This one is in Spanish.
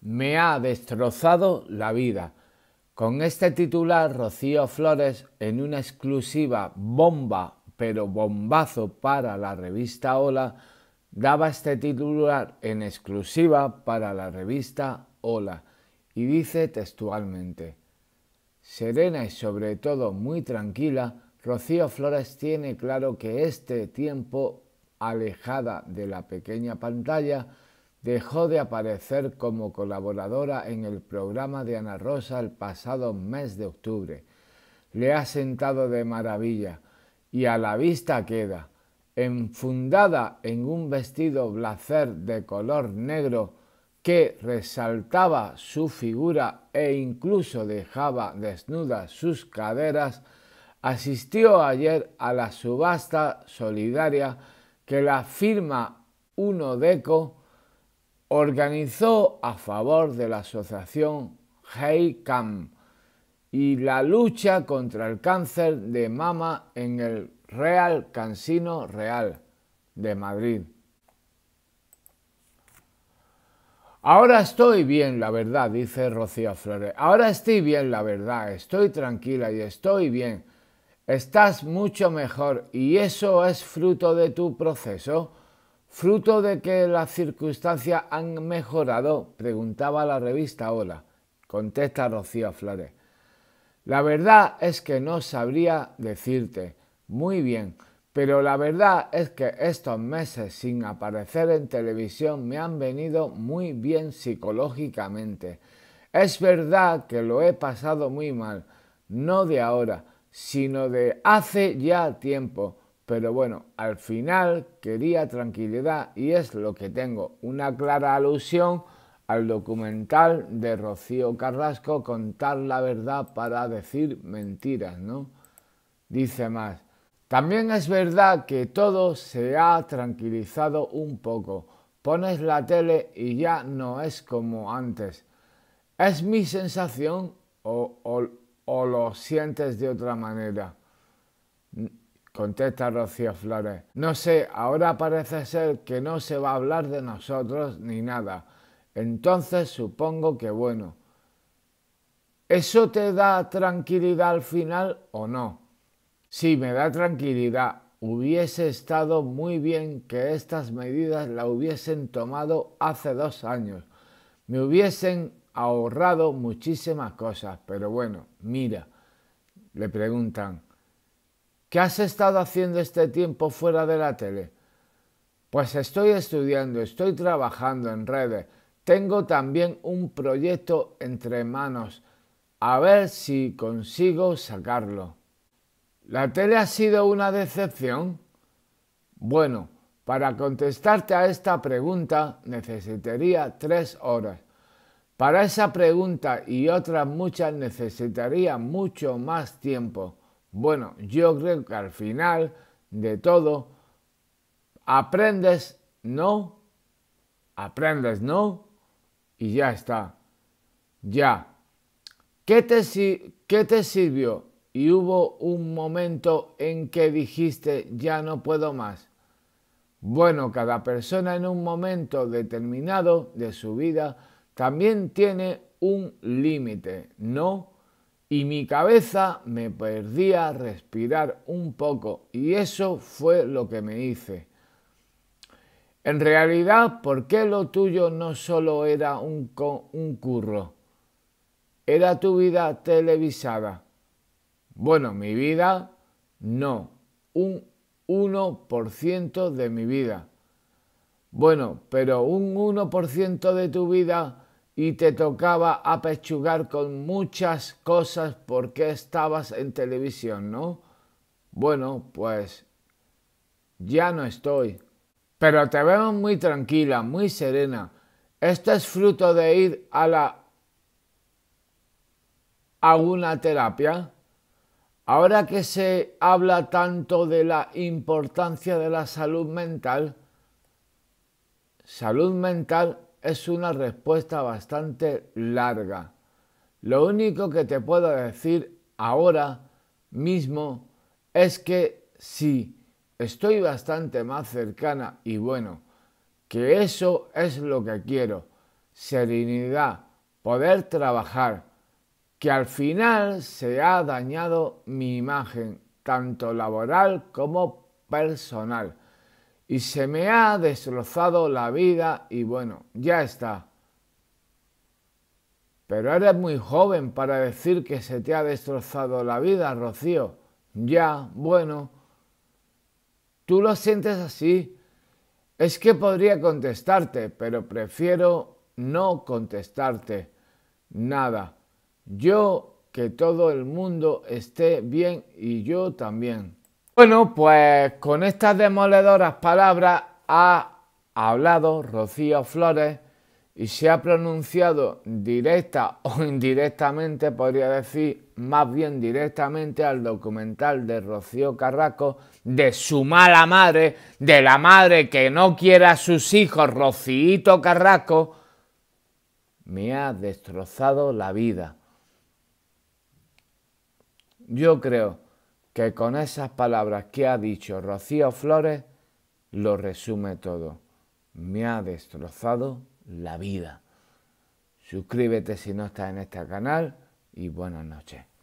Me ha destrozado la vida. Con este titular, Rocío Flores, en una exclusiva bomba, pero bombazo para la revista Hola, daba este titular en exclusiva para la revista Hola y dice textualmente, Serena y sobre todo muy tranquila, Rocío Flores tiene claro que este tiempo alejada de la pequeña pantalla Dejó de aparecer como colaboradora en el programa de Ana Rosa el pasado mes de octubre. Le ha sentado de maravilla y a la vista queda, enfundada en un vestido blazer de color negro que resaltaba su figura e incluso dejaba desnudas sus caderas, asistió ayer a la subasta solidaria que la firma Unodeco organizó a favor de la asociación Hey y la lucha contra el cáncer de mama en el Real Cansino Real de Madrid. Ahora estoy bien, la verdad, dice Rocío Flores. Ahora estoy bien, la verdad, estoy tranquila y estoy bien. Estás mucho mejor y eso es fruto de tu proceso ¿Fruto de que las circunstancias han mejorado? Preguntaba la revista Hola. Contesta Rocío Flores. La verdad es que no sabría decirte. Muy bien, pero la verdad es que estos meses sin aparecer en televisión me han venido muy bien psicológicamente. Es verdad que lo he pasado muy mal, no de ahora, sino de hace ya tiempo pero bueno, al final quería tranquilidad y es lo que tengo, una clara alusión al documental de Rocío Carrasco, Contar la verdad para decir mentiras, ¿no? Dice más, también es verdad que todo se ha tranquilizado un poco, pones la tele y ya no es como antes. ¿Es mi sensación o, lo sientes de otra manera? Contesta Rocío Flores. No sé, ahora parece ser que no se va a hablar de nosotros ni nada. Entonces supongo que bueno. ¿Eso te da tranquilidad al final o no? Sí, me da tranquilidad. Hubiese estado muy bien que estas medidas la hubiesen tomado hace dos años. Me hubiesen ahorrado muchísimas cosas, pero bueno, mira, le preguntan, ¿Qué has estado haciendo este tiempo fuera de la tele? Pues estoy estudiando, estoy trabajando en redes, tengo también un proyecto entre manos, a ver si consigo sacarlo. ¿La tele ha sido una decepción? Bueno, para contestarte a esta pregunta necesitaría tres horas. Para esa pregunta y otras muchas necesitaría mucho más tiempo. Bueno, yo creo que al final de todo, aprendes, no, aprendes, no, y ya está. Ya. ¿Qué te, qué te sirvió? Y hubo un momento en que dijiste, ya no puedo más. Bueno, cada persona en un momento determinado de su vida también tiene un límite, ¿no? y mi cabeza me perdía respirar un poco y eso fue lo que me hice. En realidad, ¿por qué lo tuyo no solo era un, un curro? Era tu vida televisada. Bueno, mi vida no, un 1% de mi vida. Bueno, pero un 1% de tu vida y te tocaba apechugar con muchas cosas porque estabas en televisión, ¿no? Bueno, pues ya no estoy. Pero te veo muy tranquila, muy serena. Esto es fruto de ir a la a una terapia. Ahora que se habla tanto de la importancia de la salud mental, salud mental es una respuesta bastante larga. Lo único que te puedo decir ahora mismo es que sí, estoy bastante más cercana y bueno, que eso es lo que quiero. Serenidad, poder trabajar, que al final se ha dañado mi imagen, tanto laboral como personal y se me ha destrozado la vida y bueno, ya está. Pero eres muy joven para decir que se te ha destrozado la vida, Rocío. Ya, bueno. Tú lo sientes así. Es que podría contestarte, pero prefiero no contestarte. Nada. Yo que todo el mundo esté bien y yo también. Bueno, pues con estas demoledoras palabras ha hablado Rocío Flores y se ha pronunciado directa o indirectamente, podría decir más bien directamente al documental de Rocío Carrasco de su mala madre, de la madre que no quiere a sus hijos, Rocío Carrasco, me ha destrozado la vida. Yo creo que con esas palabras que ha dicho Rocío Flores lo resume todo. Me ha destrozado la vida. Suscríbete si no estás en este canal y buenas noches.